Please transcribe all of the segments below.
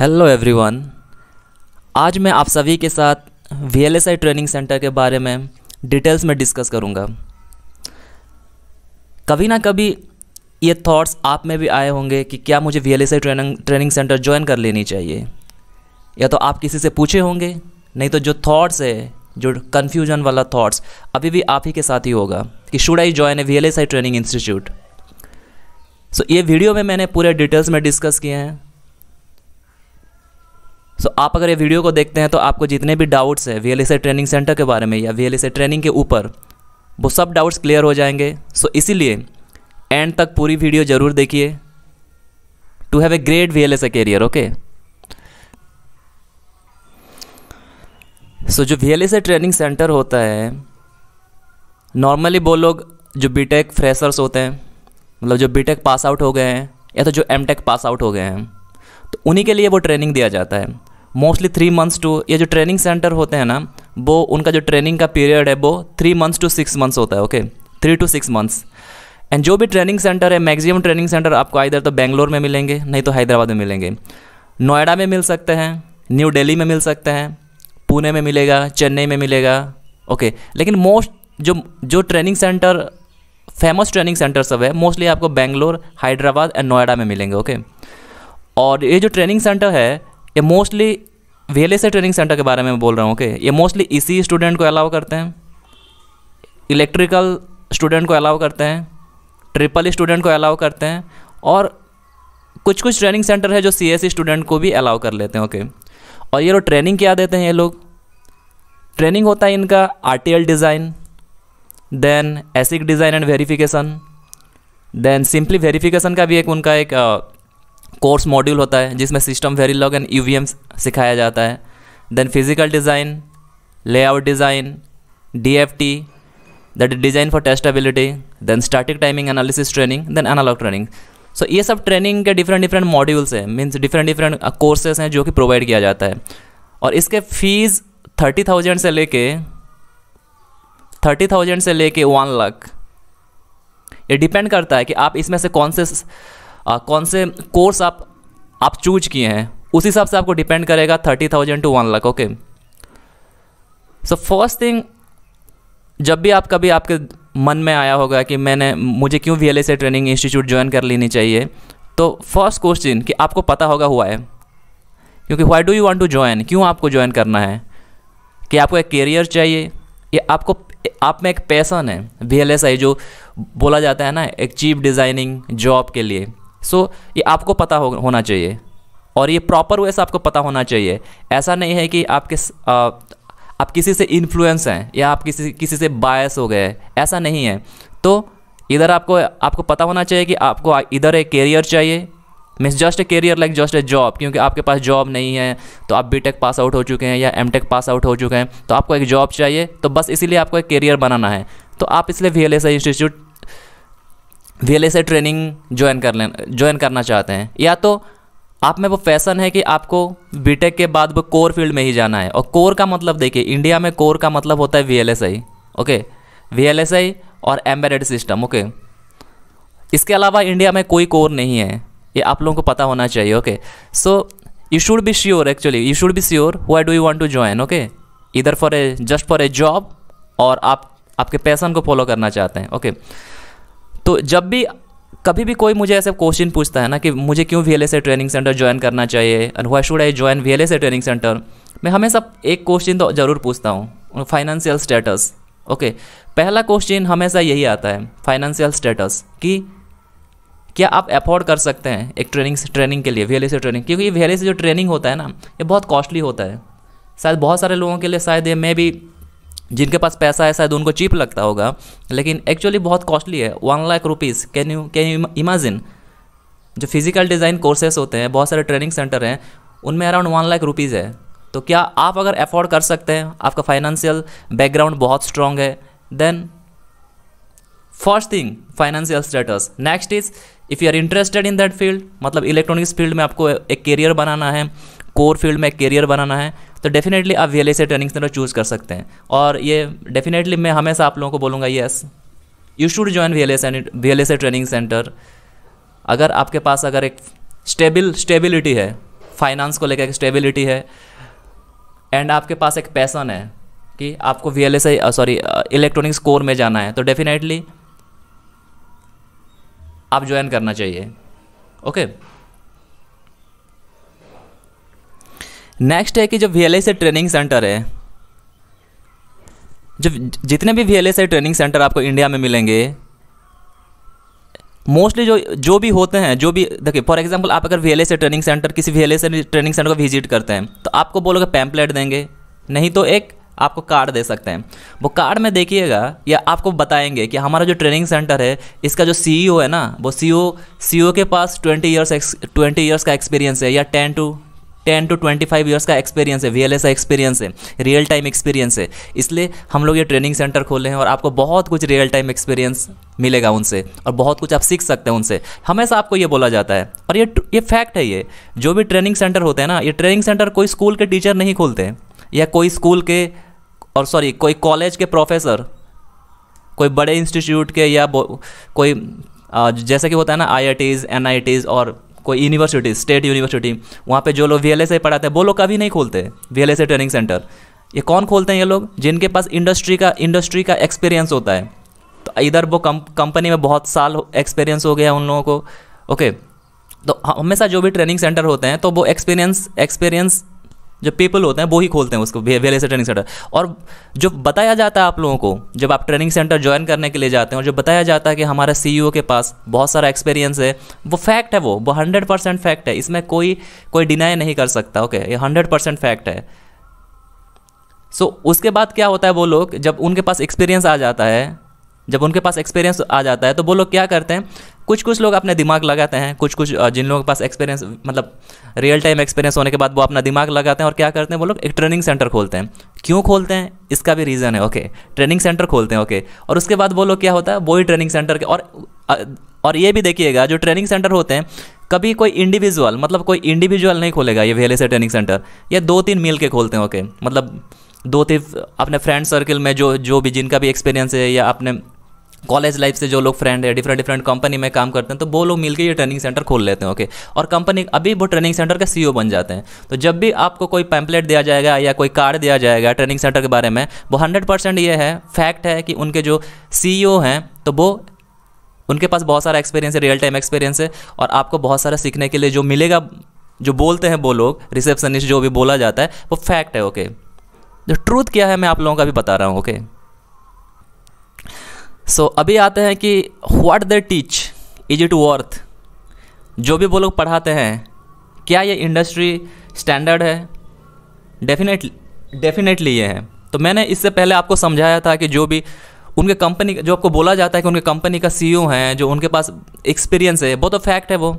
Hello everyone आज मैं आप सभी के साथ वी ट्रेनिंग सेंटर के बारे में डिटेल्स में डिस्कस करूंगा कभी ना कभी ये थॉट्स आप में भी आए होंगे कि क्या मुझे V training training centre join कर लेनी चाहिए या तो आप किसी से पूछे होंगे नहीं तो जो थॉट्स है जो कन्फ्यूजन वाला थाट्स अभी भी आप ही के साथ ही होगा कि should I join a V training institute so ये वीडियो में मैंने पूरे डिटेल्स में डिस्कस किए हैं सो आप अगर ये वीडियो को देखते हैं तो आपको जितने भी डाउट्स हैं वी ट्रेनिंग सेंटर के बारे में या वी ट्रेनिंग के ऊपर वो सब डाउट्स क्लियर हो जाएंगे सो so, इसीलिए एंड तक पूरी वीडियो ज़रूर देखिए to have a great V L S I career okay so जो वी एल एस ए ट्रेनिंग सेंटर होता है नॉर्मली वो लोग जो बी टेक फ्रेशर्स होते हैं मतलब जो बी टेक पास आउट हो गए हैं या तो जो एम टेक पास आउट हो गए हैं तो उन्हीं के लिए वो ट्रेनिंग दिया जाता है मोस्टली थ्री मंथ्स टू ये जो ट्रेनिंग सेंटर होते हैं ना वो उनका जो ट्रेनिंग का पीरियड है वो three months to six months होता है okay three to six months and जो भी ट्रेनिंग सेंटर है मैक्सिमम ट्रेनिंग सेंटर आपको इधर तो बेंगलोर में मिलेंगे नहीं तो हैदराबाद में मिलेंगे नोएडा में मिल सकते हैं न्यू डेली में मिल सकते हैं पुणे में मिलेगा चेन्नई में मिलेगा ओके लेकिन मोस्ट जो जो training centre famous training centre सब है मोस्टली आपको बेंगलोर हैदराबाद एंड नोएडा में मिलेंगे ओके और ये जो ट्रेनिंग सेंटर है ये मोस्टली वेले से ट्रेनिंग सेंटर के बारे में बोल रहा हूँ ओके ये मोस्टली इसी स्टूडेंट को अलाउ करते हैं इलेक्ट्रिकल स्टूडेंट को अलाउ करते हैं ट्रिपल स्टूडेंट को अलाउ करते हैं और कुछ कुछ ट्रेनिंग सेंटर है जो सी एस स्टूडेंट को भी अलाउ कर लेते हैं ओके और ये लोग ट्रेनिंग क्या देते हैं ये लोग ट्रेनिंग होता है इनका R T L design then ASIC design and verification then simply verification का भी एक उनका एक कोर्स मॉड्यूल होता है जिसमें system Verilog and U सिखाया जाता है then physical design layout design D F T that is design for testability then static timing analysis training then analog training so ये सब ट्रेनिंग के डिफरेंट डिफरेंट मॉड्यूल्स हैं means different different courses हैं जो कि प्रोवाइड किया जाता है और इसके फीस थर्टी थाउजेंड से लेके थर्टी थाउजेंड से लेके वन लाख ये डिपेंड करता है कि आप इसमें से कौन से आ, कौन से कोर्स आप आप चूज किए हैं उस हिसाब से आपको डिपेंड करेगा thirty thousand to one lakh okay so first thing जब भी आप कभी आपके मन में आया होगा कि मैंने मुझे क्यों वी ट्रेनिंग इंस्टीट्यूट ज्वाइन कर लेनी चाहिए तो फर्स्ट क्वेश्चन कि आपको पता होगा हुआ है क्योंकि why do you want to join क्यों आपको ज्वाइन करना है कि आपको एक करियर चाहिए या आपको आप में एक पैसन है वी जो बोला जाता है ना एक चीप डिज़ाइनिंग जॉब के लिए सो so, ये आपको पता हो, होना चाहिए और ये प्रॉपर वे से आपको पता होना चाहिए ऐसा नहीं है कि आपके आ, आप किसी से इन्फ्लुएंस हैं या आप किसी किसी से बायस हो गए ऐसा नहीं है तो इधर आपको आपको पता होना चाहिए कि आपको इधर एक कैरियर चाहिए means just a career like just a job क्योंकि आपके पास जॉब नहीं है तो आप बी टेक पास आउट हो चुके हैं या एम टेक पास आउट हो चुके हैं तो आपको एक जॉब चाहिए तो बस इसीलिए आपको एक कैरियर बनाना है तो आप इसलिए V L S institute V training join कर लेना ज्वाइन करना चाहते हैं या तो आप में वो फैसन है कि आपको बीटेक के बाद वो कोर फील्ड में ही जाना है और कोर का मतलब देखिए इंडिया में कोर का मतलब होता है वी ओके वी और एम्बेडेड सिस्टम ओके इसके अलावा इंडिया में कोई कोर नहीं है ये आप लोगों को पता होना चाहिए okay so you should be sure actually you should be sure why do you want to join okay इधर for a just for a job और आप आपके पैसन को फॉलो करना चाहते हैं ओके okay. तो जब भी कभी भी कोई मुझे ऐसा क्वेश्चन पूछता है ना कि मुझे क्यों वी ट्रेनिंग सेंटर ज्वाइन करना चाहिए and why should I join V training centre मैं हमेशा एक क्वेश्चन तो ज़रूर पूछता हूँ फाइनेंशियल स्टेटस ओके पहला क्वेश्चन हमेशा यही आता है फाइनेंशियल स्टेटस कि क्या आप अफोर्ड कर सकते हैं एक ट्रेनिंग ट्रेनिंग के लिए वी से ट्रेनिंग क्योंकि वी से जो ट्रेनिंग होता है ना ये बहुत कॉस्टली होता है शायद बहुत सारे लोगों के लिए शायद ये मे भी जिनके पास पैसा है शायद उनको चीप लगता होगा लेकिन एक्चुअली बहुत कॉस्टली है one lakh rupees can you can you imagine जो फिजिकल डिज़ाइन कोर्सेस होते हैं बहुत सारे ट्रेनिंग सेंटर हैं उनमें अराउंड वन लाख रुपीज़ है तो क्या आप अगर अफोर्ड कर सकते हैं आपका फाइनेंशियल बैकग्राउंड बहुत स्ट्रांग है then first thing financial status next is if you are interested in that field मतलब इलेक्ट्रॉनिक्स फील्ड में आपको एक करियर बनाना है कोर फील्ड में करियर बनाना है तो डेफिनेटली आप V L training centre choose कर सकते हैं और ये डेफिनेटली मैं हमेशा आप लोगों को बोलूँगा yes you should join V L V L training centre अगर आपके पास अगर एक स्टेबल स्टेबिलिटी है फाइनेंस को लेकर एक स्टेबिलिटी है एंड आपके पास एक पैसन है कि आपको V L sorry electronics core में जाना है तो डेफिनेटली आप ज्वाइन करना चाहिए ओके okay? नेक्स्ट है कि जो वी से ट्रेनिंग सेंटर है जो जितने भी वी से ट्रेनिंग सेंटर आपको इंडिया में मिलेंगे मोस्टली जो जो भी होते हैं जो भी देखिए फॉर एग्जांपल आप अगर वी ट्रेनिंग सेंटर किसी वी ट्रेनिंग सेंटर को विजिट करते हैं तो आपको बोलोगे पैम्पलेट देंगे नहीं तो एक आपको कार्ड दे सकते हैं वो कार्ड में देखिएगा या आपको बताएंगे कि हमारा जो ट्रेनिंग सेंटर है इसका जो सीईओ e है ना वो सीईओ सीईओ e e के पास ट्वेंटी ईयर्स ट्वेंटी ईयर्स का एक्सपीरियंस है या ten to ten to twenty five years का एक्सपीरियंस है वी का एक्सपीरियंस है रियल टाइम एक्सपीरियंस है इसलिए हम लोग ये ट्रेनिंग सेंटर खोले हैं और आपको बहुत कुछ रियल टाइम एक्सपीरियंस मिलेगा उनसे और बहुत कुछ आप सीख सकते हैं उनसे हमेशा आपको ये बोला जाता है और ये ये फैक्ट है ये जो भी ट्रेनिंग सेंटर होते हैं ना ये ट्रेनिंग सेंटर कोई स्कूल के टीचर नहीं खोलते हैं या कोई स्कूल के और सॉरी कोई कॉलेज के प्रोफेसर कोई बड़े इंस्टीट्यूट के या कोई जैसे कि होता है ना आई आई और कोई यूनिवर्सिटी स्टेट यूनिवर्सिटी वहाँ पे जो लोग वी से पढ़ाते हैं वो लोग कभी नहीं खोलते वी से ट्रेनिंग सेंटर ये कौन खोलते हैं ये लोग जिनके पास इंडस्ट्री का इंडस्ट्री का एक्सपीरियंस होता है तो इधर वो कम, कंपनी में बहुत साल एक्सपीरियंस हो गया उन लोगों को ओके तो हमेशा जो भी ट्रेनिंग सेंटर होते हैं तो वो एक्सपीरियंस एक्सपीरियंस जो पीपल होते हैं वो ही खोलते हैं उसको वेले से ट्रेनिंग सेंटर और जो बताया जाता है आप लोगों को जब आप ट्रेनिंग सेंटर ज्वाइन करने के लिए जाते हैं और जो बताया जाता है कि हमारे सी e के पास बहुत सारा एक्सपीरियंस है वो फैक्ट है वो वो हंड्रेड परसेंट फैक्ट है इसमें कोई कोई डिनाई नहीं कर सकता ओके ये हंड्रेड परसेंट फैक्ट है सो so, उसके बाद क्या होता है वो लोग जब उनके पास एक्सपीरियंस आ जाता है जब उनके पास एक्सपीरियंस आ जाता है तो वो लोग क्या करते हैं कुछ कुछ लोग अपना दिमाग लगाते हैं कुछ कुछ जिन लोगों के पास एक्सपीरियंस मतलब रियल टाइम एक्सपीरियंस होने के बाद वो अपना दिमाग लगाते हैं और क्या करते हैं वो लोग एक ट्रेनिंग सेंटर खोलते हैं क्यों खोलते हैं इसका भी रीज़न है ओके ट्रेनिंग सेंटर खोलते हैं ओके और उसके बाद वो लोग क्या होता है वही ट्रेनिंग सेंटर के और और ये भी देखिएगा जो ट्रेनिंग सेंटर होते हैं कभी कोई इंडिविजुअल मतलब कोई इंडिविजुअल नहीं खोलेगा ये वेले से ट्रेनिंग सेंटर ये दो तीन मिल के खोलते हैं ओके मतलब दो तीन अपने फ्रेंड सर्कल में जो जो भी जिनका भी एक्सपीरियंस है या अपने कॉलेज लाइफ से जो लोग फ्रेंड है डिफरेंट डिफरेंट कंपनी में काम करते हैं तो वो लोग मिलकर ये ट्रेनिंग सेंटर खोल लेते हैं ओके और कंपनी अभी वो ट्रेनिंग सेंटर का सीईओ बन जाते हैं तो जब भी आपको कोई पैम्पलेट दिया जाएगा या कोई कार्ड दिया जाएगा ट्रेनिंग सेंटर के बारे में वो हंड्रेड परसेंट ये है फैक्ट है कि उनके जो सी हैं तो वो उनके पास बहुत सारा एक्सपीरियंस है रियल टाइम एक्सपीरियंस है और आपको बहुत सारा सीखने के लिए जो मिलेगा जो बोलते हैं वो लोग रिसेप्शनिस्ट जो भी बोला जाता है वो फैक्ट है ओके जो ट्रूथ क्या है मैं आप लोगों का भी बता रहा हूँ ओके सो so, अभी आते हैं कि what they teach is it worth जो भी वो लोग पढ़ाते हैं क्या ये इंडस्ट्री स्टैंडर्ड है डेफिनेटली डेफिनेटली ये है तो मैंने इससे पहले आपको समझाया था कि जो भी उनके कंपनी जो आपको बोला जाता है कि उनके कंपनी का सीईओ e हैं जो उनके पास एक्सपीरियंस है वो तो फैक्ट है वो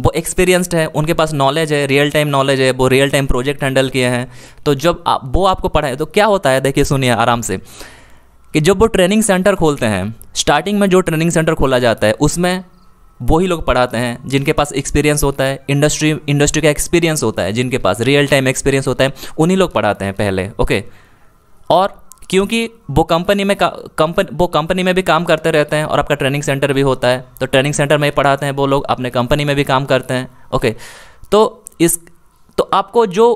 वो एक्सपीरियंस्ड है उनके पास नॉलेज है रियल टाइम नॉलेज है वो रियल टाइम प्रोजेक्ट हैंडल किए हैं तो जब आप वो आपको पढ़ाए तो क्या होता है देखिए सुनिए आराम से कि जब वो ट्रेनिंग सेंटर खोलते हैं स्टार्टिंग में जो ट्रेनिंग सेंटर खोला जाता है उसमें वही लोग पढ़ाते हैं जिनके पास एक्सपीरियंस होता है इंडस्ट्री इंडस्ट्री का एक्सपीरियंस होता है जिनके पास रियल टाइम एक्सपीरियंस होता है उन्हीं लोग पढ़ाते हैं पहले ओके और क्योंकि वो कंपनी में कंपनी वो कंपनी में भी काम करते रहते हैं और आपका ट्रेनिंग सेंटर भी होता है तो ट्रेनिंग सेंटर में ही पढ़ाते हैं वो लोग अपने कंपनी में भी काम करते हैं ओके तो इस तो आपको जो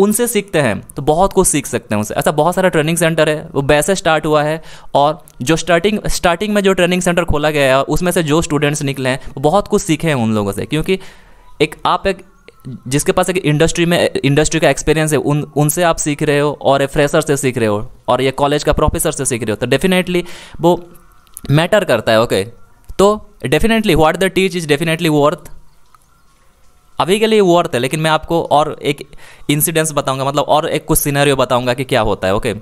उनसे सीखते हैं तो बहुत कुछ सीख सकते हैं उनसे ऐसा अच्छा, बहुत सारा ट्रेनिंग सेंटर है वो वैसे स्टार्ट हुआ है और जो स्टार्टिंग स्टार्टिंग में जो ट्रेनिंग सेंटर खोला गया है उसमें से जो स्टूडेंट्स निकले हैं वो बहुत कुछ सीखे हैं उन लोगों से क्योंकि एक आप एक जिसके पास एक इंडस्ट्री में इंडस्ट्री का एक्सपीरियंस है उन उनसे आप सीख रहे हो और फ्रेशर से सीख रहे हो और ये कॉलेज का प्रोफेसर से सीख रहे हो तो डेफिनेटली वो मैटर करता है ओके तो definitely what the teach is definitely worth अभी के लिए वर्थ है लेकिन मैं आपको और एक इंसिडेंस बताऊंगा मतलब और एक कुछ सीनरियो बताऊंगा कि क्या होता है ओके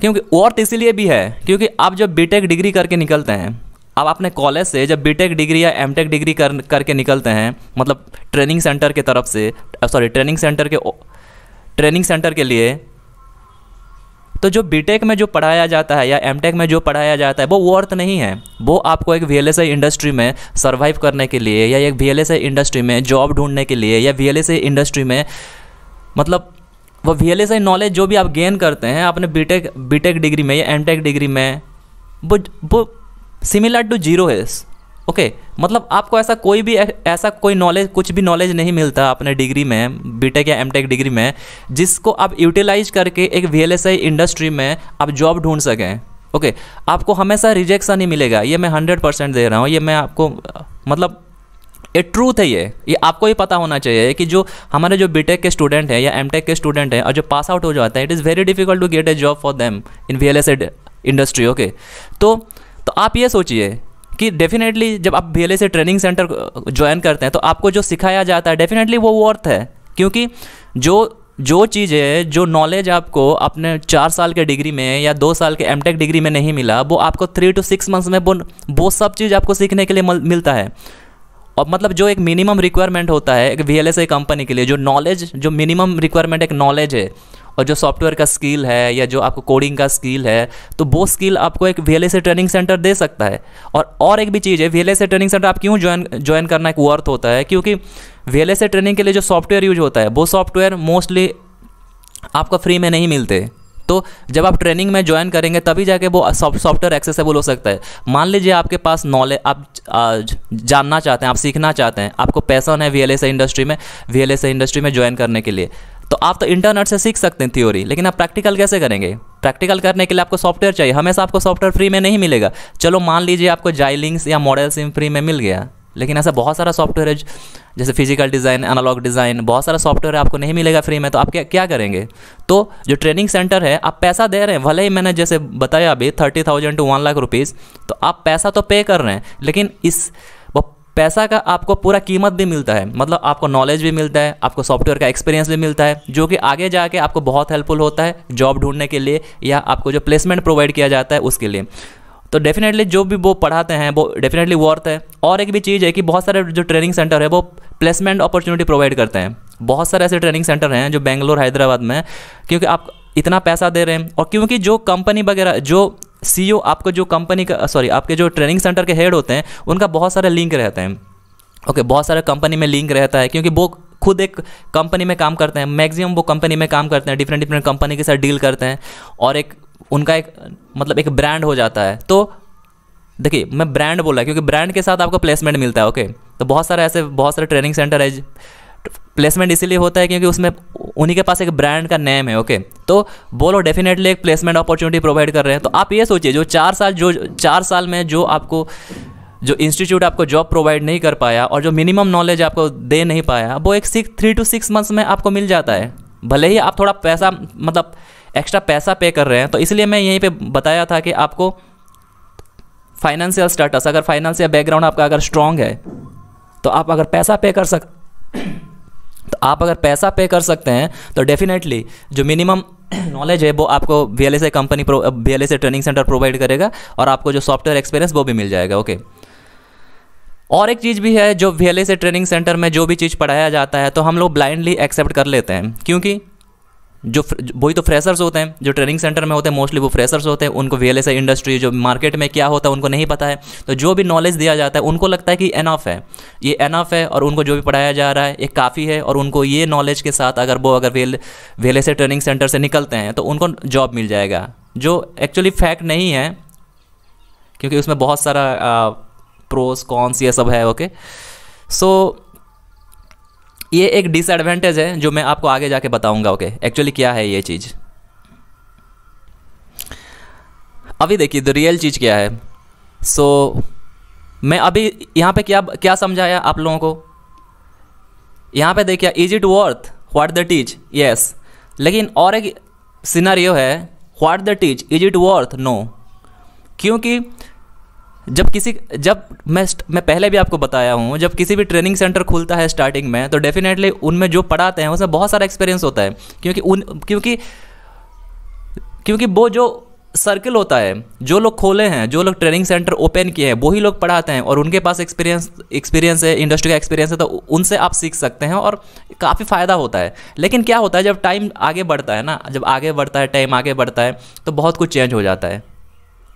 क्योंकि वर्थ इसीलिए भी है क्योंकि आप जब बी डिग्री करके निकलते हैं अब आपने कॉलेज से जब बी डिग्री या एम डिग्री कर करके निकलते हैं मतलब ट्रेनिंग सेंटर के तरफ से सॉरी ट्रेनिंग सेंटर के ट्रेनिंग सेंटर के लिए तो जो बीटेक में जो पढ़ाया जाता है या एमटेक में जो पढ़ाया जाता है वो वर्थ नहीं है वो आपको एक वी इंडस्ट्री में सर्वाइव करने के लिए या एक वी इंडस्ट्री में जॉब ढूंढने के लिए या वी इंडस्ट्री में मतलब वो वी एल नॉलेज जो भी आप गेन करते हैं आपने बीटेक बीटेक डिग्री में या एमटेक डिग्री में वो वो सिमिलर टू जीरो है ओके okay, मतलब आपको ऐसा कोई भी ऐसा कोई नॉलेज कुछ भी नॉलेज नहीं मिलता अपने डिग्री में बीटेक या एमटेक डिग्री में जिसको आप यूटिलाइज करके एक वी इंडस्ट्री में आप जॉब ढूंढ सकें ओके okay, आपको हमेशा रिजेक्शन ही मिलेगा ये मैं हंड्रेड परसेंट दे रहा हूँ ये मैं आपको मतलब ये ट्रूथ है ये ये आपको ही पता होना चाहिए कि जो हमारे जो बीटेक के स्टूडेंट हैं या एमटेक के स्टूडेंट हैं और जो पास आउट हो जाते हैं it is very difficult to get a job for them in V industry okay तो आप ये सोचिए कि डेफिनेटली जब आप बी से ट्रेनिंग सेंटर ज्वाइन करते हैं तो आपको जो सिखाया जाता है डेफिनेटली वो वर्थ है क्योंकि जो जो चीज़ें जो नॉलेज आपको अपने चार साल के डिग्री में या दो साल के एमटेक डिग्री में नहीं मिला वो आपको थ्री टू सिक्स मंथ्स में वो वो सब चीज़ आपको सीखने के लिए मिलता है और मतलब जो एक मिनिमम रिक्वायरमेंट होता है एक वी एल कंपनी के लिए जो नॉलेज जो मिनिमम रिक्वायरमेंट एक नॉलेज है और जो सॉफ्टवेयर का स्किल है या जो आपको कोडिंग का स्किल है तो वो स्किल आपको एक वी ट्रेनिंग सेंटर दे सकता है और और एक भी चीज़ है वी ट्रेनिंग सेंटर आप क्यों ज्वाइन ज्वाइन करना एक वर्थ होता है क्योंकि वी ट्रेनिंग के लिए जो सॉफ्टवेयर यूज होता है वो सॉफ्टवेयर मोस्टली आपको फ्री में नहीं मिलते तो जब आप ट्रेनिंग में ज्वाइन करेंगे तभी जाके वो सॉफ्टवेयर एक्सेसिबल हो सकता है मान लीजिए आपके पास नॉलेज आप जानना चाहते हैं आप सीखना चाहते हैं आपको पैसन है वी इंडस्ट्री में वी इंडस्ट्री में ज्वाइन करने के लिए तो आप तो इंटरनेट से सीख सकते हैं थ्योरी लेकिन आप प्रैक्टिकल कैसे करेंगे प्रैक्टिकल करने के लिए आपको सॉफ्टवेयर चाहिए हमेशा आपको सॉफ्टवेयर फ्री में नहीं मिलेगा चलो मान लीजिए आपको जाइलिंग्स या मॉडल सिम फ्री में मिल गया लेकिन ऐसा बहुत सारा सॉफ्टवेयर है जैसे फिजिकल डिज़ाइन एनालॉग डिज़ाइन बहुत सारा सॉफ्टवेयर आपको नहीं मिलेगा फ्री में तो आप क्या क्या करेंगे तो जो ट्रेनिंग सेंटर है आप पैसा दे रहे हैं भले ही मैंने जैसे बताया अभी thirty thousand to one lakh rupees तो आप पैसा तो पे कर रहे हैं लेकिन इस पैसा का आपको पूरा कीमत भी मिलता है मतलब आपको नॉलेज भी मिलता है आपको सॉफ्टवेयर का एक्सपीरियंस भी मिलता है जो कि आगे जाके आपको बहुत हेल्पफुल होता है जॉब ढूंढने के लिए या आपको जो प्लेसमेंट प्रोवाइड किया जाता है उसके लिए तो डेफिनेटली जो भी वो पढ़ाते हैं वो डेफिनेटली वर्थ है और एक भी चीज़ है कि बहुत सारे जो ट्रेनिंग सेंटर है वो प्लेसमेंट अपॉर्चुनिटी प्रोवाइड करते हैं बहुत सारे ऐसे ट्रेनिंग सेंटर हैं जो बेंगलोर हैदराबाद में क्योंकि आप इतना पैसा दे रहे हैं और क्योंकि जो कंपनी वगैरह जो सी आपका जो कंपनी का सॉरी आपके जो ट्रेनिंग सेंटर के हेड होते हैं उनका बहुत सारे लिंक रहते हैं ओके बहुत सारे कंपनी में लिंक रहता है क्योंकि वो खुद एक कंपनी में काम करते हैं मैक्सिमम वो कंपनी में काम करते हैं डिफरेंट डिफरेंट कंपनी के साथ डील करते हैं और एक उनका एक मतलब एक ब्रांड हो जाता है तो देखिए मैं ब्रांड बोला क्योंकि ब्रांड के साथ आपको प्लेसमेंट मिलता है ओके तो बहुत सारे ऐसे बहुत सारे ट्रेनिंग सेंटर है प्लेसमेंट इसीलिए होता है क्योंकि उसमें उन्हीं के पास एक ब्रांड का नेम है ओके तो बोलो डेफिनेटली एक प्लेसमेंट अपॉर्चुनिटी प्रोवाइड कर रहे हैं तो आप ये सोचिए जो चार साल जो चार साल में जो आपको जो इंस्टीट्यूट आपको जॉब प्रोवाइड नहीं कर पाया और जो मिनिमम नॉलेज आपको दे नहीं पाया वो एक six three to six months में आपको मिल जाता है भले ही आप थोड़ा पैसा मतलब एक्स्ट्रा पैसा पे कर रहे हैं तो इसलिए मैं यहीं पे बताया था कि आपको फाइनेंशियल स्टेटस अगर फाइनेंशियल बैकग्राउंड आपका अगर स्ट्रांग है तो आप अगर पैसा पे कर सक तो आप अगर पैसा पे कर सकते हैं तो डेफिनेटली जो मिनिमम नॉलेज है वो आपको V L company V L training centre provide करेगा और आपको जो सॉफ्टवेयर एक्सपीरियंस वो भी मिल जाएगा ओके और एक चीज़ भी है जो वी एल ट्रेनिंग सेंटर में जो भी चीज़ पढ़ाया जाता है तो हम लोग ब्लाइंडली एक्सेप्ट कर लेते हैं क्योंकि जो वही तो फ्रेशर्स होते हैं जो ट्रेनिंग सेंटर में होते हैं मोस्टली वो फ्रेशर्स होते हैं उनको वी इंडस्ट्री जो मार्केट में क्या होता है उनको नहीं पता है तो जो भी नॉलेज दिया जाता है उनको लगता है कि एनफ है ये एनफ है और उनको जो भी पढ़ाया जा रहा है ये काफ़ी है और उनको ये नॉलेज के साथ अगर वो अगर वेल वेले से ट्रेनिंग सेंटर से निकलते हैं तो उनको जॉब मिल जाएगा जो एक्चुअली फैक्ट नहीं है क्योंकि उसमें बहुत सारा प्रोस कॉन्स ये सब है ओके सो so, ये एक डिसएडवांटेज है जो मैं आपको आगे जाके बताऊंगा ओके okay? एक्चुअली क्या है ये चीज़ अभी देखिए द रियल चीज़ क्या है सो so, मैं अभी यहां पे क्या क्या समझाया आप लोगों को यहां पे देखिए is it worth what the teach yes लेकिन और एक सिनारियो है what the teach is it worth no क्योंकि जब किसी जब मैं मैं पहले भी आपको बताया हूँ जब किसी भी ट्रेनिंग सेंटर खुलता है स्टार्टिंग में तो डेफिनेटली उनमें जो पढ़ाते हैं उसमें बहुत सारा एक्सपीरियंस होता है क्योंकि उन क्योंकि क्योंकि वो जो सर्किल होता है जो लोग खोले हैं जो लोग ट्रेनिंग सेंटर ओपन किए हैं वही लोग पढ़ाते हैं और उनके पास एक्सपीरियंस एक्सपीरियंस है इंडस्ट्री का एक्सपीरियंस है तो उनसे आप सीख सकते हैं और काफ़ी फ़ायदा होता है लेकिन क्या होता है जब टाइम आगे बढ़ता है ना जब आगे बढ़ता है टाइम आगे बढ़ता है तो बहुत कुछ चेंज हो जाता है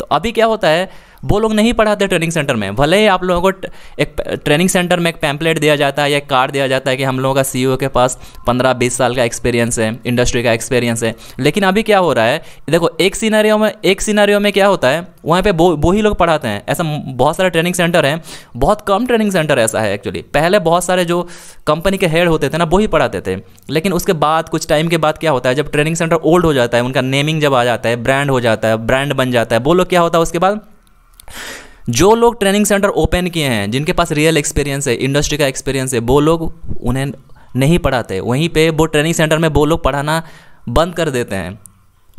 तो अभी क्या होता है वो लोग नहीं पढ़ाते ट्रेनिंग सेंटर में भले ही आप लोगों को एक ट्रेनिंग सेंटर में एक पैम्पलेट दिया जाता है या एक कार्ड दिया जाता है कि हम लोगों का सी e के पास पंद्रह बीस साल का एक्सपीरियंस है इंडस्ट्री का एक्सपीरियंस है लेकिन अभी क्या हो रहा है देखो एक सीनारी में एक सीनारी में क्या होता है वहाँ पर वो वो ही लोग पढ़ाते हैं ऐसा बहुत सारे ट्रेनिंग सेंटर हैं बहुत कम ट्रेनिंग सेंटर ऐसा है एक्चुअली पहले बहुत सारे जो कंपनी के हेड होते थे ना वो ही पढ़ाते थे लेकिन उसके बाद कुछ टाइम के बाद क्या होता है जब ट्रेनिंग सेंटर ओल्ड हो जाता है उनका नेमिंग जब आ जाता है ब्रांड हो जाता है ब्रांड बन जाता है वो लोग क्या होता है उसके बाद जो लोग ट्रेनिंग सेंटर ओपन किए हैं जिनके पास रियल एक्सपीरियंस है इंडस्ट्री का एक्सपीरियंस है वो लोग उन्हें नहीं पढ़ाते वहीं पे वो ट्रेनिंग सेंटर में वो लोग पढ़ाना बंद कर देते हैं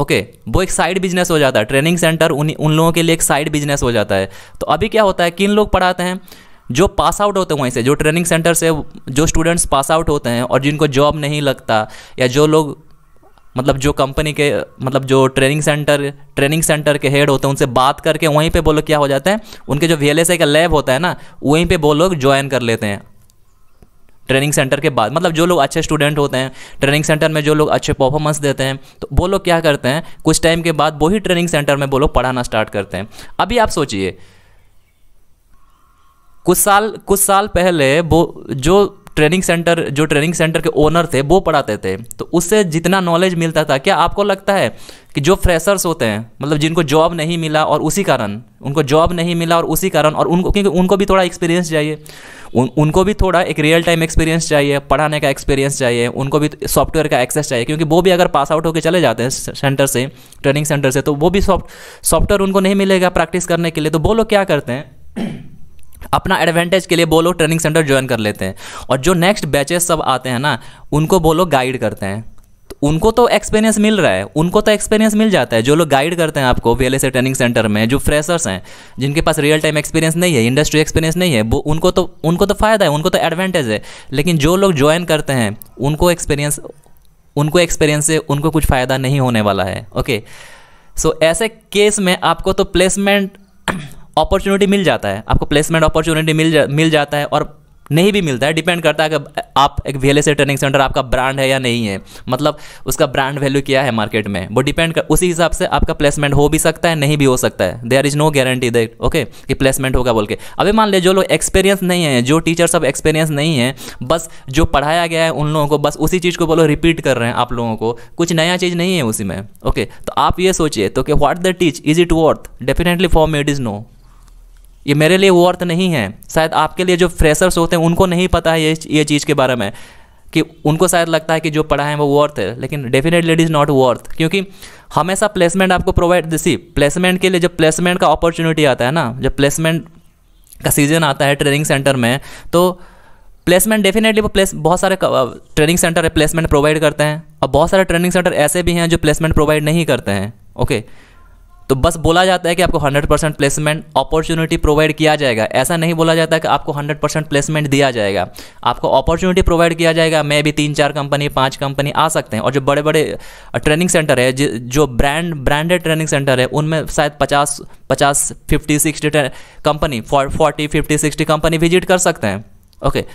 ओके वो एक साइड बिजनेस हो जाता है ट्रेनिंग सेंटर उन उन लोगों के लिए एक साइड बिजनेस हो जाता है तो अभी क्या होता है किन लोग पढ़ाते हैं जो पास आउट होते हैं वहीं से जो ट्रेनिंग सेंटर से जो स्टूडेंट्स पास आउट होते हैं और जिनको जॉब नहीं लगता या जो लोग मतलब जो कंपनी के मतलब जो ट्रेनिंग सेंटर ट्रेनिंग सेंटर के हेड होते हैं उनसे बात करके वहीं पे बोलो क्या हो जाते हैं उनके जो वी एल का लैब होता है ना वहीं पे वो लोग ज्वाइन कर लेते हैं ट्रेनिंग सेंटर के बाद मतलब जो लोग अच्छे स्टूडेंट होते हैं ट्रेनिंग सेंटर में जो लोग अच्छे परफॉर्मेंस देते हैं तो वो लोग क्या करते हैं कुछ टाइम के बाद वही ट्रेनिंग सेंटर में वो लोग पढ़ाना स्टार्ट करते हैं अभी आप सोचिए कुछ साल कुछ साल पहले वो जो ट्रेनिंग सेंटर जो ट्रेनिंग सेंटर के ओनर थे वो पढ़ाते थे तो उससे जितना नॉलेज मिलता था क्या आपको लगता है कि जो फ्रेशर्स होते हैं मतलब जिनको जॉब नहीं मिला और उसी कारण उनको जॉब नहीं मिला और उसी कारण और उनको क्योंकि उनको भी थोड़ा एक्सपीरियंस चाहिए उन उनको भी थोड़ा एक रियल टाइम एक्सपीरियंस चाहिए पढ़ाने का एक्सपीरियंस चाहिए उनको भी सॉफ्टवेयर का एक्सेस चाहिए क्योंकि वो भी अगर पास आउट होकर चले जाते हैं सेंटर से ट्रेनिंग सेंटर से तो वो भी सॉफ्ट सॉफ्टवेयर उनको नहीं मिलेगा प्रैक्टिस करने के लिए तो वो लोग क्या करते हैं अपना एडवांटेज के लिए बोलो ट्रेनिंग सेंटर ज्वाइन कर लेते हैं और जो नेक्स्ट बैचेस सब आते हैं ना उनको बोलो गाइड करते हैं तो उनको तो एक्सपीरियंस मिल रहा है उनको तो एक्सपीरियंस मिल जाता है जो लोग गाइड करते हैं आपको वी से ट्रेनिंग सेंटर में जो फ्रेशर्स हैं जिनके पास रियल टाइम एक्सपीरियंस नहीं है इंडस्ट्री एक्सपीरियंस नहीं है वो उनको तो उनको तो फ़ायदा है उनको तो एडवांटेज है लेकिन जो लोग ज्वाइन करते हैं उनको एक्सपीरियंस उनको एक्सपीरियंस से उनको कुछ फ़ायदा नहीं होने वाला है ओके सो so, ऐसे केस में आपको तो प्लेसमेंट अपॉर्चुनिटी मिल जाता है आपको प्लेसमेंट अपॉर्चुनिटी मिल जा, मिल जाता है और नहीं भी मिलता है डिपेंड करता है कि आप एक वी से ट्रेनिंग सेंटर आपका ब्रांड है या नहीं है मतलब उसका ब्रांड वैल्यू क्या है मार्केट में वो डिपेंड कर उसी हिसाब से आपका प्लेसमेंट हो भी सकता है नहीं भी हो सकता है there is no guarantee that okay कि प्लेसमेंट होगा बोल के अभी मान लीजिए जो लोग एक्सपीरियंस नहीं है जो टीचर सब एक्सपीरियंस नहीं है बस जो पढ़ाया गया है उन लोगों को बस उसी चीज़ को बोलो रिपीट कर रहे हैं आप लोगों को कुछ नया चीज़ नहीं है उसी में ओके तो आप ये सोचिए तो कि what the teach is it worth definitely for me it is no ये मेरे लिए वर्थ नहीं है शायद आपके लिए जो फ्रेशर्स होते हैं उनको नहीं पता है ये ये चीज़ के बारे में कि उनको शायद लगता है कि जो पढ़ा है वो वर्थ है लेकिन definitely it is not worth क्योंकि हमेशा प्लेसमेंट आपको प्रोवाइड दिसी प्लेसमेंट के लिए जब प्लेसमेंट का अपॉर्चुनिटी आता है ना जब प्लेसमेंट का सीजन आता है ट्रेनिंग सेंटर में तो प्लेसमेंट डेफिनेटली वो प्लेस बहुत सारे ट्रेनिंग सेंटर प्लेसमेंट प्रोवाइड करते हैं और बहुत सारे ट्रेनिंग सेंटर ऐसे भी हैं जो प्लेसमेंट प्रोवाइड नहीं करते हैं ओके okay. तो बस बोला जाता है कि आपको 100 परसेंट प्लेसमेंट अपॉर्चुनिटी प्रोवाइड किया जाएगा ऐसा नहीं बोला जाता कि आपको 100 परसेंट प्लेसमेंट दिया जाएगा आपको अपॉर्चुनिटी प्रोवाइड किया जाएगा मैं भी तीन चार कंपनी पाँच कंपनी आ सकते हैं और जो बड़े बड़े ट्रेनिंग सेंटर है जो ब्रांड ब्रांडेड ट्रेनिंग सेंटर है उनमें शायद पचास पचास fifty sixty company forty fifty sixty company visit कर सकते हैं ओके okay.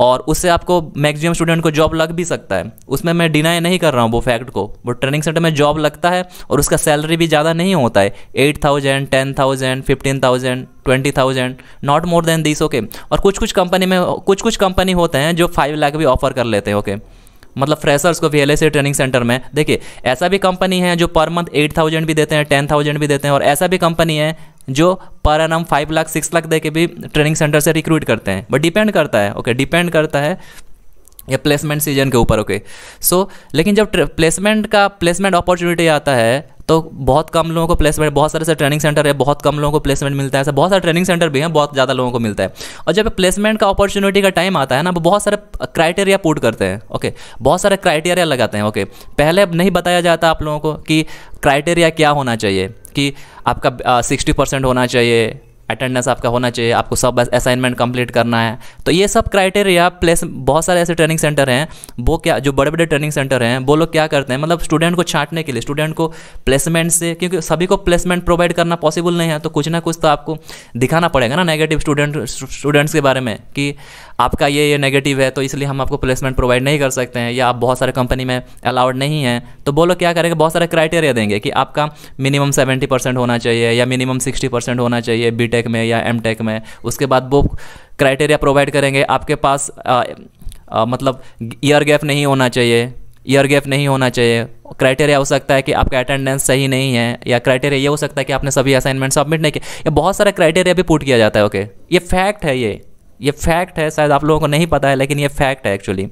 और उससे आपको मैक्सिमम स्टूडेंट को जॉब लग भी सकता है उसमें मैं डिनाई नहीं कर रहा हूँ वो फैक्ट को वो ट्रेनिंग सेंटर में जॉब लगता है और उसका सैलरी भी ज़्यादा नहीं होता है eight thousand ten thousand fifteen thousand twenty thousand not more than this okay और कुछ कुछ कंपनी में कुछ कुछ कंपनी होते हैं जो फाइव लाख भी ऑफर कर लेते हैं ओके okay? मतलब फ्रेशर्स को भी एल ट्रेनिंग सेंटर में देखिए ऐसा भी कंपनी है जो पर मंथ एट थाउजेंड भी देते हैं टेन थाउजेंड भी देते हैं और ऐसा भी कंपनी है जो per annum five lakh six lakh दे के भी ट्रेनिंग सेंटर से रिक्रूट करते हैं बट डिपेंड करता है ओके डिपेंड करता है ये प्लेसमेंट सीजन के ऊपर ओके सो लेकिन जब प्लेसमेंट का प्लेसमेंट अपॉर्चुनिटी आता है तो बहुत कम लोगों को प्लेसमेंट बहुत सारे से ट्रेनिंग सेंटर है बहुत कम लोगों को प्लेसमेंट मिलता है ऐसा बहुत सारे ट्रेनिंग सेंटर भी हैं बहुत ज़्यादा लोगों को मिलता है और जब प्लेसमेंट का अपॉर्चुनिटी का टाइम आता है ना बहुत सारे क्राइटेरिया पुट करते हैं ओके बहुत सारे क्राइटेरिया लगाते हैं ओके पहले नहीं बताया जाता आप लोगों को कि क्राइटेरिया क्या होना चाहिए कि आपका सिक्सटी परसेंट होना चाहिए अटेंडेंस आपका होना चाहिए आपको सब असाइनमेंट कंप्लीट करना है तो ये सब क्राइटेरिया प्लेस बहुत सारे ऐसे ट्रेनिंग सेंटर हैं वो क्या जो बड़े बड़े ट्रेनिंग सेंटर हैं वो लोग क्या करते हैं मतलब स्टूडेंट को छाटने के लिए स्टूडेंट को प्लेसमेंट से क्योंकि सभी को प्लेसमेंट प्रोवाइड करना पॉसिबल नहीं है तो कुछ ना कुछ तो आपको दिखाना पड़ेगा ना नेगेटिव स्टूडेंट स्टूडेंट्स के बारे में कि आपका ये ये नेगेटिव है तो इसलिए हम आपको प्लेसमेंट प्रोवाइड नहीं कर सकते हैं या आप बहुत सारे कंपनी में अलाउड नहीं हैं तो बोलो क्या करेंगे बहुत सारे क्राइटेरिया देंगे कि आपका मिनिमम सेवेंटी परसेंट होना चाहिए या मिनिमम सिक्सटी परसेंट होना चाहिए बी टेक में या एम टेक में उसके बाद वो क्राइटेरिया प्रोवाइड करेंगे आपके पास आ, आ, मतलब ईयर गैप नहीं होना चाहिए ईयर गैप नहीं होना चाहिए क्राइटेरिया हो सकता है कि आपका अटेंडेंस सही नहीं है या क्राइटेरिया ये हो सकता है कि आपने सभी असाइनमेंट सबमिट नहीं किया या बहुत सारा क्राइटेरिया भी पुट किया जाता है ओके ये फैक्ट है ये ये फैक्ट है शायद आप लोगों को नहीं पता है लेकिन ये फैक्ट है एक्चुअली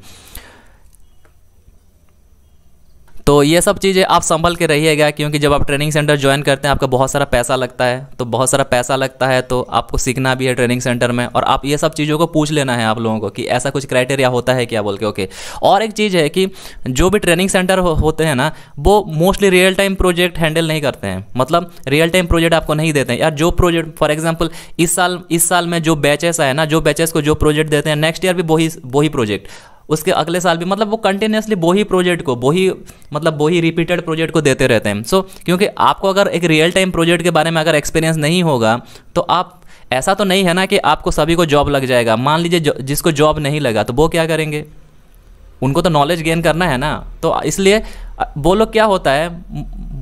तो ये सब चीज़ें आप संभल के रहिएगा क्योंकि जब आप ट्रेनिंग सेंटर ज्वाइन करते हैं आपका बहुत सारा पैसा लगता है तो बहुत सारा पैसा लगता है तो आपको सीखना भी है ट्रेनिंग सेंटर में और आप ये सब चीज़ों को पूछ लेना है आप लोगों को कि ऐसा कुछ क्राइटेरिया होता है क्या बोल के ओके और एक चीज़ है कि जो भी ट्रेनिंग सेंटर हो, होते हैं ना वो mostly real time project handle नहीं करते हैं मतलब रियल टाइम प्रोजेक्ट आपको नहीं देते हैं यार जो प्रोजेक्ट फॉर एग्जाम्पल इस साल इस साल में जो बैचेस आए ना जो बैचेस को जो प्रोजेक्ट देते हैं नेक्स्ट ईयर भी वही वही प्रोजेक्ट उसके अगले साल भी मतलब वो कंटिन्यूसली वही प्रोजेक्ट को वही मतलब वही रिपीटेड प्रोजेक्ट को देते रहते हैं सो so, क्योंकि आपको अगर एक रियल टाइम प्रोजेक्ट के बारे में अगर एक्सपीरियंस नहीं होगा तो आप ऐसा तो नहीं है ना कि आपको सभी को जॉब लग जाएगा मान लीजिए जिसको जॉब नहीं लगा तो वो क्या करेंगे उनको तो नॉलेज गेन करना है ना तो इसलिए वो लोग क्या होता है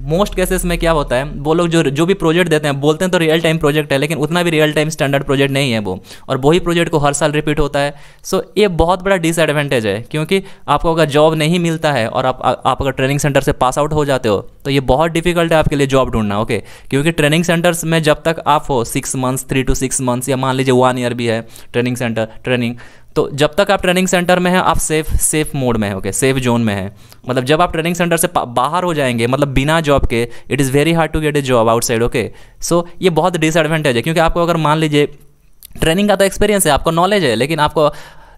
मोस्ट केसेस में क्या होता है वो लोग जो जो भी प्रोजेक्ट देते हैं बोलते हैं तो रियल टाइम प्रोजेक्ट है लेकिन उतना भी रियल टाइम स्टैंडर्ड प्रोजेक्ट नहीं है वो और वही प्रोजेक्ट को हर साल रिपीट होता है सो so, ये बहुत बड़ा डिसएडवांटेज है क्योंकि आपको अगर जॉब नहीं मिलता है और आप आ, आप अगर ट्रेनिंग सेंटर से पास आउट हो जाते हो तो ये बहुत डिफिकल्ट है आपके लिए जॉब ढूंढना ओके क्योंकि ट्रेनिंग सेंटर्स में जब तक आप हो six months three to six months या मान लीजिए वन ईयर भी है ट्रेनिंग सेंटर ट्रेनिंग तो जब तक आप ट्रेनिंग सेंटर में हैं आप सेफ सेफ मोड में हैं ओके सेफ जोन में हैं मतलब जब आप ट्रेनिंग सेंटर से बाहर हो जाएंगे मतलब बिना जॉब के it is very hard to get a job outside okay so ये बहुत डिसएडवांटेज है क्योंकि आपको अगर मान लीजिए ट्रेनिंग का तो एक्सपीरियंस है आपको नॉलेज है लेकिन आपको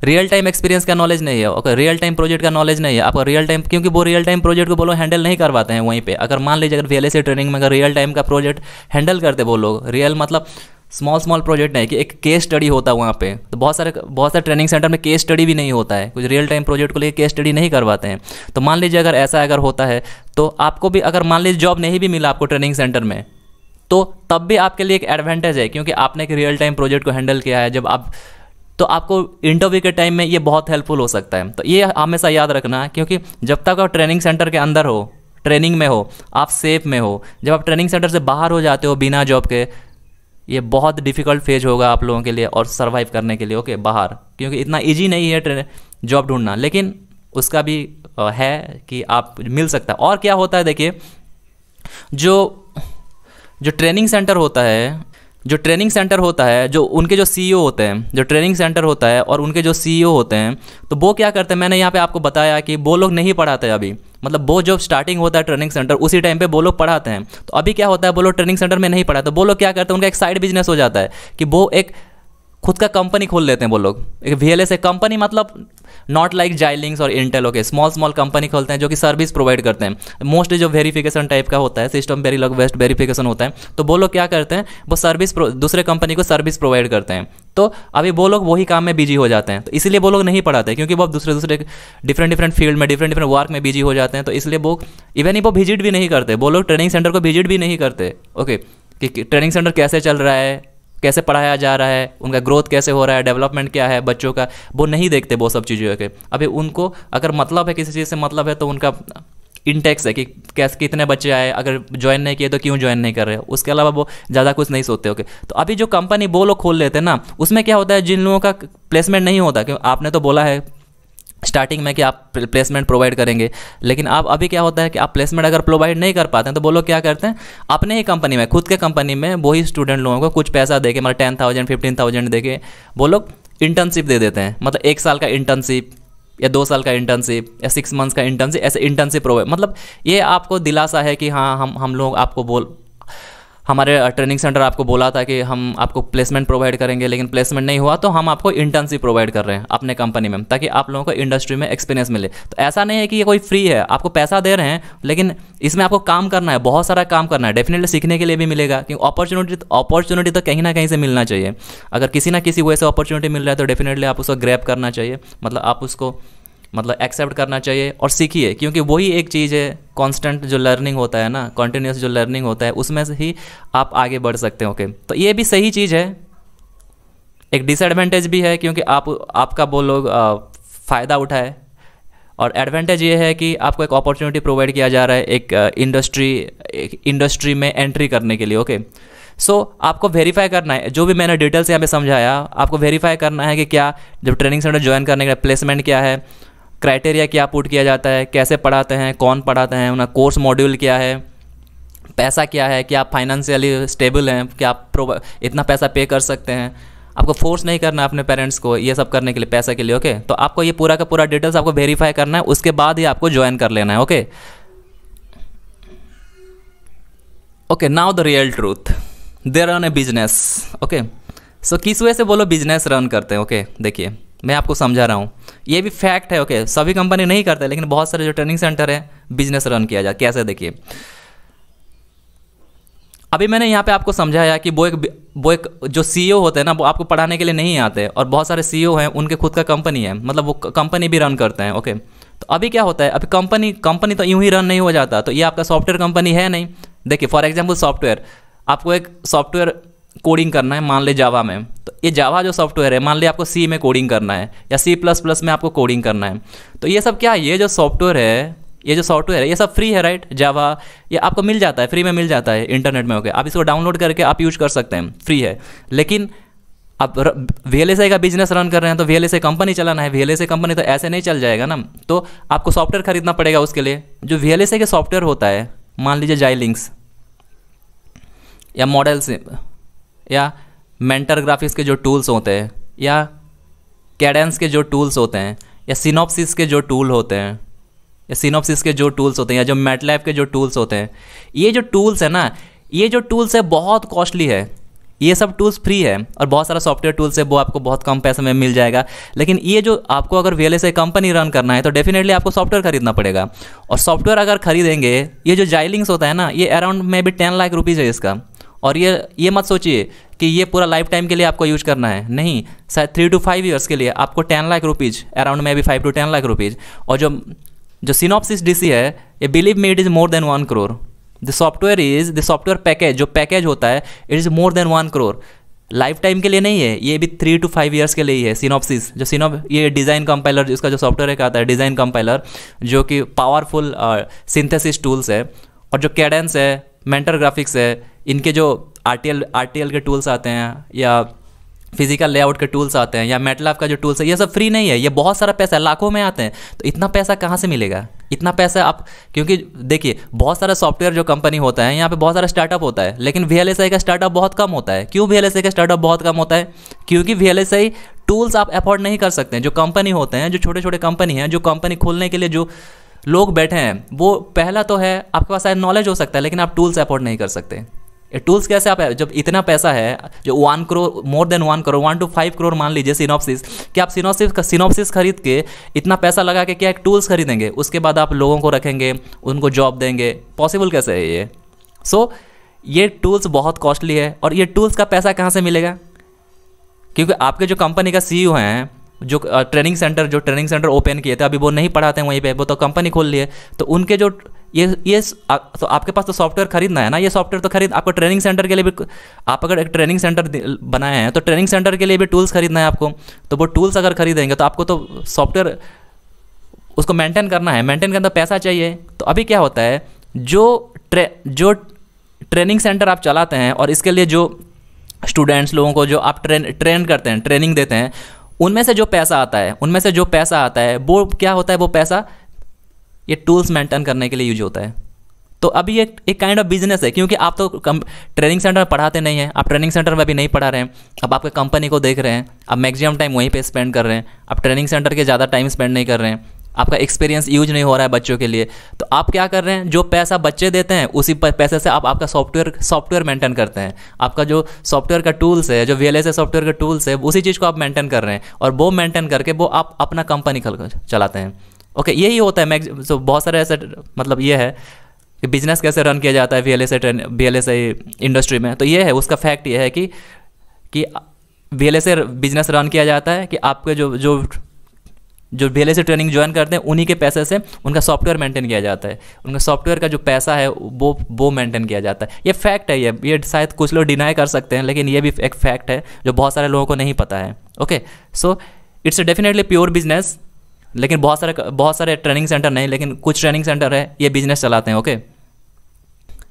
रियल टाइम एक्सपीरियंस का नॉलेज नहीं है ओके रियल टाइम प्रोजेक्ट का नॉलेज नहीं है आपका रियल टाइम क्योंकि वो रियल टाइम प्रोजेक्ट को बोलो हैंडल नहीं करवाते हैं वहीं पे अगर मान लीजिए अगर वी ट्रेनिंग में अगर रियल टाइम का प्रोजेक्ट हैंडल करते वो लोग रियल मतलब स्मॉल स्मॉल प्रोजेक्ट है कि एक केस स्टडी होता है वहाँ पे तो बहुत सारे बहुत सारे ट्रेनिंग सेंटर में केस स्टडी भी नहीं होता है कुछ रियल टाइम प्रोजेक्ट को लेकर केस स्टडी नहीं करवाते हैं तो मान लीजिए अगर ऐसा अगर होता है तो आपको भी अगर मान लीजिए जॉब नहीं भी मिला आपको ट्रेनिंग सेंटर में तो तब भी आपके लिए एक एडवांटेज है क्योंकि आपने एक रियल टाइम प्रोजेक्ट को हैंडल किया है जब आप तो आपको इंटरव्यू के टाइम में ये बहुत हेल्पफुल हो सकता है तो ये हमेशा याद रखना क्योंकि जब तक आप ट्रेनिंग सेंटर के अंदर हो ट्रेनिंग में हो आप सेफ में हो जब आप ट्रेनिंग सेंटर से बाहर हो जाते हो बिना जॉब के ये बहुत डिफिकल्ट फेज होगा आप लोगों के लिए और सर्वाइव करने के लिए ओके बाहर क्योंकि इतना ईजी नहीं है जॉब ढूंढना लेकिन उसका भी है कि आप मिल सकता है और क्या होता है देखिए जो जो ट्रेनिंग सेंटर होता है जो ट्रेनिंग सेंटर होता है जो उनके जो सीईओ e होते हैं जो ट्रेनिंग सेंटर होता है और उनके जो सीईओ e होते हैं तो वो क्या करते हैं मैंने यहाँ पे आपको बताया कि वो लोग नहीं पढ़ाते अभी मतलब वो जो स्टार्टिंग होता है ट्रेनिंग सेंटर उसी टाइम पे वो लोग पढ़ाते हैं तो अभी क्या होता है वो लोग ट्रेनिंग सेंटर में नहीं पढ़ाते वो लोग क्या करते हैं उनका एक साइड बिजनेस हो जाता है कि वो एक खुद का कंपनी खोल लेते हैं वो लोग एक वी एल कंपनी मतलब नॉट लाइक जाइलिंग्स और Intel okay small small company खोलते हैं जो कि सर्विस प्रोवाइड करते हैं मोस्टली जो वेरीफिकेशन टाइप का होता है system Verilog based verification होता है तो वो लोग क्या करते हैं वो सर्विस दूसरे कंपनी को सर्विस प्रोवाइड करते हैं तो अभी वो लोग वही काम में बिजी हो जाते हैं तो इसलिए वो लोग नहीं पढ़ाते क्योंकि वो दूसरे दूसरे डिफरेंट डिफरेंट फील्ड में डिफरेंट डिफरेंट वर्क में बिजी हो जाते हैं तो इसलिए वो इवन ही वो विजिट भी नहीं करते वो लोग ट्रेनिंग सेंटर को विजिट भी नहीं करते ओके कि ट्रेनिंग सेंटर कैसे चल रहा है कैसे पढ़ाया जा रहा है उनका ग्रोथ कैसे हो रहा है डेवलपमेंट क्या है बच्चों का वो नहीं देखते वो सब चीज़ों के अभी उनको अगर मतलब है किसी चीज़ से मतलब है तो उनका इंटेक्स है कि कैसे कितने बच्चे आए अगर ज्वाइन नहीं किए तो क्यों ज्वाइन नहीं कर रहे उसके अलावा वो ज़्यादा कुछ नहीं सोचते ओके तो अभी जो कंपनी वो लोग खोल लेते हैं ना उसमें क्या होता है जिन लोगों का प्लेसमेंट नहीं होता क्यों आपने तो बोला है स्टार्टिंग में कि आप प्लेसमेंट प्रोवाइड करेंगे लेकिन आप अभी क्या होता है कि आप प्लेसमेंट अगर प्रोवाइड नहीं कर पाते हैं तो बोलो क्या करते हैं अपने ही कंपनी में खुद के कंपनी में वही स्टूडेंट लोगों को कुछ पैसा दे के मतलब टेन थाउजेंड फिफ्टीन थाउजेंड दे के वो लोग इंटर्नशिप दे देते हैं मतलब एक साल का इंटर्नशिप या दो साल का इंटर्नशिप या सिक्स मंथ्स का इंटर्नशिप ऐसे इंटर्नशिप प्रोवाइड मतलब ये आपको दिलासा है कि हाँ हम हम लोग आपको बोल हमारे ट्रेनिंग सेंटर आपको बोला था कि हम आपको प्लेसमेंट प्रोवाइड करेंगे लेकिन प्लेसमेंट नहीं हुआ तो हम आपको इंटर्नशिप प्रोवाइड कर रहे हैं अपने कंपनी में ताकि आप लोगों को इंडस्ट्री में एक्सपीरियंस मिले तो ऐसा नहीं है कि ये कोई फ्री है आपको पैसा दे रहे हैं लेकिन इसमें आपको काम करना है बहुत सारा काम करना है डेफिनेटली सीखने के लिए भी मिलेगा क्योंकि अपॉर्चुनिटी अपॉर्चुनिटी तो कहीं ना कहीं से मिलना चाहिए अगर किसी ना किसी वैसे से अपॉर्चुनिटी मिल रहा है तो डेफिनेटली आप उसको ग्रैप करना चाहिए मतलब आप उसको मतलब एक्सेप्ट करना चाहिए और सीखिए क्योंकि वही एक चीज़ है कांस्टेंट जो लर्निंग होता है ना कॉन्टीन्यूस जो लर्निंग होता है उसमें से ही आप आगे बढ़ सकते हैं ओके तो ये भी सही चीज़ है एक डिसएडवांटेज भी है क्योंकि आप आपका वो लोग फ़ायदा उठाए और एडवांटेज ये है कि आपको एक अपॉर्चुनिटी प्रोवाइड किया जा रहा है एक इंडस्ट्री एक इंडस्ट्री में एंट्री करने के लिए ओके सो so, आपको वेरीफाई करना है जो भी मैंने डिटेल्स यहाँ पे समझाया आपको वेरीफाई करना है कि क्या जब ट्रेनिंग सेंटर ज्वाइन करने का प्लेसमेंट क्या है क्राइटेरिया क्या पुट किया जाता है कैसे पढ़ाते हैं कौन पढ़ाते हैं उनका कोर्स मॉड्यूल क्या है पैसा क्या है क्या आप फाइनेंशियली स्टेबल हैं क्या आप इतना पैसा पे कर सकते हैं आपको फोर्स नहीं करना अपने पेरेंट्स को ये सब करने के लिए पैसा के लिए ओके तो आपको ये पूरा का पूरा डिटेल्स आपको वेरीफाई करना है उसके बाद ही आपको ज्वाइन कर लेना है okay okay now the real truth they run a business okay so किस वे से बोलो बिजनेस रन करते हैं ओके okay? देखिए मैं आपको समझा रहा हूँ ये भी फैक्ट है ओके सभी कंपनी नहीं करते लेकिन बहुत सारे जो ट्रेनिंग सेंटर है बिजनेस रन किया जाए कैसे देखिए अभी मैंने यहाँ पे आपको समझाया कि वो एक वो एक जो सीईओ e होते हैं ना वो आपको पढ़ाने के लिए नहीं आते और बहुत सारे सीईओ e हैं उनके खुद का कंपनी है मतलब वो कंपनी भी रन करते हैं ओके तो अभी क्या होता है अभी कंपनी कंपनी तो यूं ही रन नहीं हो जाता तो ये आपका सॉफ्टवेयर कंपनी है नहीं देखिए फॉर एग्जाम्पल सॉफ्टवेयर आपको एक सॉफ्टवेयर कोडिंग करना है मान ले जावा में तो ये जावा जो सॉफ्टवेयर है मान ले आपको सी में कोडिंग करना है या सी प्लस प्लस में आपको कोडिंग करना है तो ये सब क्या है ये जो सॉफ्टवेयर है ये जो सॉफ्टवेयर है ये सब फ्री है राइट जावा ये आपको मिल जाता है फ्री में मिल जाता है इंटरनेट में होकर आप इसको डाउनलोड करके आप यूज कर सकते हैं फ्री है लेकिन आप वी का बिजनेस रन कर रहे हैं तो वी कंपनी चलाना है वी कंपनी तो ऐसे नहीं चल जाएगा ना तो आपको सॉफ्टवेयर खरीदना पड़ेगा उसके लिए जो वी के सॉफ्टवेयर होता है मान लीजिए जाइलिंक्स या मॉडल से या मेंटर ग्राफिक्स के जो टूल्स होते हैं या कैडेंस के जो टूल्स होते हैं या सिनोपसिस के जो टूल होते हैं या सिनोपसिस के जो टूल्स होते हैं या जो मेटलैब के जो टूल्स होते हैं ये जो टूल्स हैं ना ये जो टूल्स है बहुत कॉस्टली है ये सब टूल्स फ्री है और बहुत सारा सॉफ्टवेयर टूल्स है वो आपको बहुत कम पैसे में मिल जाएगा लेकिन ये जो आपको अगर वेले से कंपनी रन करना है तो डेफिनेटली आपको सॉफ्टवेयर खरीदना पड़ेगा और सॉफ्टवेयर अगर खरीदेंगे ये जो जाइलिंग्स होता है ना ये around maybe ten lakh rupees है इसका और ये ये मत सोचिए कि ये पूरा लाइफ टाइम के लिए आपको यूज करना है नहीं शायद थ्री टू फाइव ईयर्स के लिए आपको टेन लाख रुपीज़ अराउंड में अभी five to ten lakh rupees और जो जो सिनॉप्सिस डीसी है ये believe me it is more than one crore the software is the software package जो पैकेज होता है it is more than one crore lifetime के लिए नहीं है ये भी थ्री टू फाइव ईयर्स के लिए ही है सिनॉप्सिस जो सिनोप ये डिज़ाइन कंपाइलर जिसका जो सॉफ्टवेयर कहता है डिज़ाइन कंपाइलर जो कि पावरफुल सिंथेसिस टूल्स है और जो कैडेंस है मेंटर ग्राफिक्स है इनके जो आर टी के टूल्स आते हैं या फिजिकल लेआउट के टूल्स आते हैं या मेटलाफ का जो टूल्स है ये सब फ्री नहीं है ये बहुत सारा पैसा लाखों में आते हैं तो इतना पैसा कहाँ से मिलेगा इतना पैसा आप क्योंकि देखिए बहुत सारा सॉफ्टवेयर जो कंपनी होता है यहाँ पे बहुत सारा स्टार्टअप होता है लेकिन वी का स्टार्टअप बहुत कम होता है क्यों वी का स्टार्टअप बहुत कम होता है क्योंकि वी टूल्स आप अफोर्ड नहीं कर सकते हैं जो कंपनी होते हैं जो छोटे छोटे कंपनी हैं जो कंपनी खोलने के लिए जो लोग बैठे हैं वो पहला तो है आपके पास शायद नॉलेज हो सकता है लेकिन आप टूल्स अफोर्ड नहीं कर सकते ये टूल्स कैसे आप जब इतना पैसा है जो one crore more than one crore one two five crore मान लीजिए सिनॉप्सिस कि आप का सिनॉप्सिस खरीद के इतना पैसा लगा के क्या एक टूल्स खरीदेंगे उसके बाद आप लोगों को रखेंगे उनको जॉब देंगे पॉसिबल कैसे है ये सो so, ये टूल्स बहुत कॉस्टली है और ये टूल्स का पैसा कहाँ से मिलेगा क्योंकि आपके जो कंपनी का सी e हैं जो ट्रेनिंग सेंटर जो ट्रेनिंग सेंटर ओपन किए थे अभी वो नहीं पढ़ाते हैं वहीं पर वो तो कंपनी खोल लिए तो उनके जो ये ये तो आपके पास तो सॉफ्टवेयर खरीदना है ना ये सॉफ्टवेयर तो खरीद आपको ट्रेनिंग सेंटर के लिए भी आप अगर एक ट्रेनिंग सेंटर बनाए हैं तो ट्रेनिंग सेंटर के लिए भी टूल्स खरीदना है आपको तो वो टूल्स अगर खरीदेंगे तो आपको तो सॉफ्टवेयर उसको मेंटेन करना है मेंटेन करना तो पैसा चाहिए तो अभी क्या होता है जो ट्रे जो ट्रेनिंग सेंटर आप चलाते हैं और इसके लिए जो स्टूडेंट्स लोगों को जो आप ट्रेन ट्रेन करते हैं ट्रेनिंग देते हैं उनमें से जो पैसा आता है उनमें से जो पैसा आता है वो क्या होता है वो पैसा ये टूल्स मेंटेन करने के लिए यूज होता है तो अभी एक एक काइंड ऑफ बिजनेस है क्योंकि आप तो कम ट्रेनिंग सेंटर में पढ़ाते नहीं हैं आप ट्रेनिंग सेंटर में अभी नहीं पढ़ा रहे हैं अब आपके कंपनी को देख रहे हैं आप मैक्सिमम टाइम वहीं पे स्पेंड कर रहे हैं आप ट्रेनिंग सेंटर के ज़्यादा टाइम स्पेंड नहीं कर रहे हैं आपका एक्सपीरियंस यूज नहीं हो रहा है बच्चों के लिए तो आप क्या कर रहे हैं जो पैसा बच्चे देते हैं उसी पैसे से आप आपका सॉफ्टवेयर सॉफ्टवेयर मेंटेन करते हैं आपका जो सॉफ्टवेयर का टूल्स है जो वी सॉफ्टवेयर का टूल्स है उसी चीज़ को आप मेंटेन कर रहे हैं और वो मेंटेन करके वो आप अपना कंपनी चलाते हैं ओके okay, यही होता है मैग तो बहुत सारे ऐसे मतलब ये है कि बिजनेस कैसे रन किया जाता है V L S V L industry में तो ये है उसका फैक्ट ये है कि कि V L S business run किया जाता है कि आपके जो जो जो वी एल ट्रेनिंग ज्वाइन करते हैं उन्हीं के पैसे से उनका सॉफ्टवेयर मेंटेन किया जाता है उनका सॉफ्टवेयर का जो पैसा है वो वो मेंटेन किया जाता है ये फैक्ट है ये ये शायद कुछ लोग डिनाई कर सकते हैं लेकिन ये भी एक फैक्ट है जो बहुत सारे लोगों को नहीं पता है okay so it's definitely pure business लेकिन बहुत सारे बहुत सारे ट्रेनिंग सेंटर नहीं लेकिन कुछ ट्रेनिंग सेंटर है ये बिजनेस चलाते हैं ओके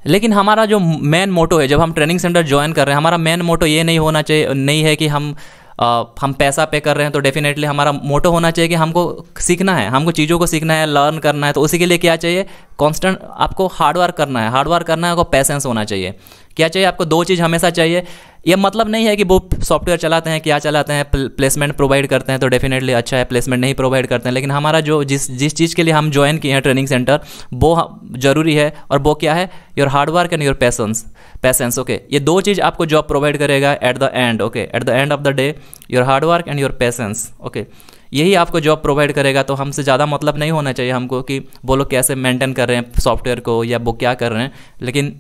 लेकिन हमारा जो मेन मोटो है जब हम ट्रेनिंग सेंटर ज्वाइन कर रहे हैं हमारा मेन मोटो ये नहीं होना चाहिए नहीं है कि हम आ, हम पैसा पे कर रहे हैं तो डेफिनेटली हमारा मोटो होना चाहिए कि हमको सीखना है हमको चीज़ों को सीखना है लर्न करना है तो उसी के लिए क्या चाहिए कॉन्स्टेंट आपको हार्डवर्क करना है हार्डवर्क करना है आपको पैसेंस होना चाहिए क्या चाहिए आपको दो चीज़ हमेशा चाहिए यह मतलब नहीं है कि वो सॉफ्टवेयर चलाते हैं क्या चलाते हैं प्लेसमेंट प्रोवाइड करते हैं तो डेफिनेटली अच्छा है प्लेसमेंट नहीं प्रोवाइड करते हैं लेकिन हमारा जो जिस जिस चीज़ के लिए हम ज्वाइन किए हैं ट्रेनिंग सेंटर वो ज़रूरी है और वो क्या है your hard work and your patience patience okay ये दो चीज़ आपको जॉब प्रोवाइड करेगा at the end okay at the end of the day your hard work and your patience okay यही आपको जॉब प्रोवाइड करेगा तो हमसे ज़्यादा मतलब नहीं होना चाहिए हमको कि वो लोग कैसे मेंटेन कर रहे हैं सॉफ्टवेयर को या वो क्या कर रहे हैं लेकिन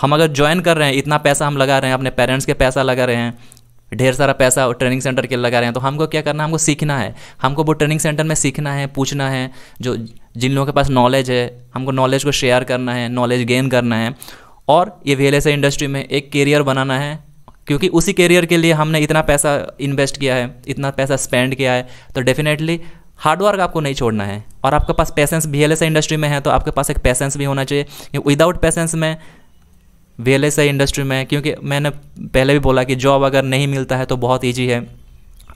हम अगर ज्वाइन कर रहे हैं इतना पैसा हम लगा रहे हैं अपने पेरेंट्स के पैसा लगा रहे हैं ढेर सारा पैसा और ट्रेनिंग सेंटर के लगा रहे हैं तो हमको क्या करना है हमको सीखना है हमको वो ट्रेनिंग सेंटर में सीखना है पूछना है जो जिन लोगों के पास नॉलेज है हमको नॉलेज को शेयर करना है नॉलेज गेन करना है और ये वी इंडस्ट्री में एक कैरियर बनाना है क्योंकि उसी कैरियर के लिए हमने इतना पैसा इन्वेस्ट किया है इतना पैसा स्पेंड किया है तो डेफिनेटली हार्डवर्क आपको नहीं छोड़ना है और आपके पास पैसेंस वी इंडस्ट्री में है तो आपके पास एक पैसेंस भी होना चाहिए विदाउट पैसेंस में वीएलएसआई इंडस्ट्री में क्योंकि मैंने पहले भी बोला कि जॉब अगर नहीं मिलता है तो बहुत ईजी है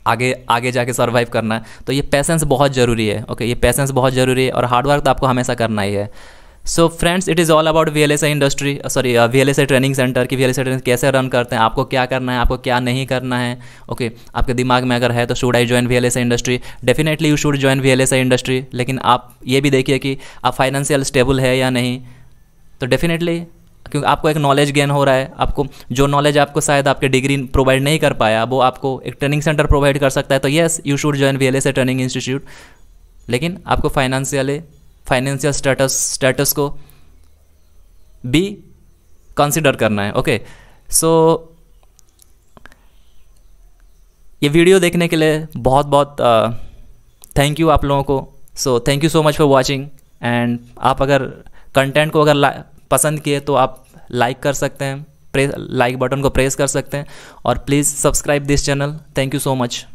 आगे आगे जाके सर्वाइव करना तो ये पैसेंस बहुत ज़रूरी है ओके ये पैसेंस बहुत ज़रूरी है और हार्डवर्क तो आपको हमेशा करना ही है so friends it is all about V L S I industry sorry V L S I training centre की V L S I training कैसे रन करते हैं आपको क्या करना है आपको क्या नहीं करना है ओके okay, आपके दिमाग में अगर है तो should I join V L S I industry definitely you should join V L S I industry लेकिन आप ये भी देखिए कि आप फाइनेंशियल स्टेबल है या नहीं तो डेफिनेटली क्योंकि आपको एक नॉलेज गेन हो रहा है आपको जो नॉलेज आपको शायद आपके डिग्री प्रोवाइड नहीं कर पाया वो आपको एक ट्रेनिंग सेंटर प्रोवाइड कर सकता है तो yes you should join V L S A training institute लेकिन आपको फाइनेंशियली फाइनेंशियल स्टेटस स्टेटस को भी कंसिडर करना है ओके सो ये वीडियो देखने के लिए बहुत बहुत थैंक uh, यू आप लोगों को so thank you so much for watching and आप अगर कंटेंट को अगर पसंद किए तो आप लाइक कर सकते हैं प्रेस लाइक बटन को प्रेस कर सकते हैं और please subscribe this channel thank you so much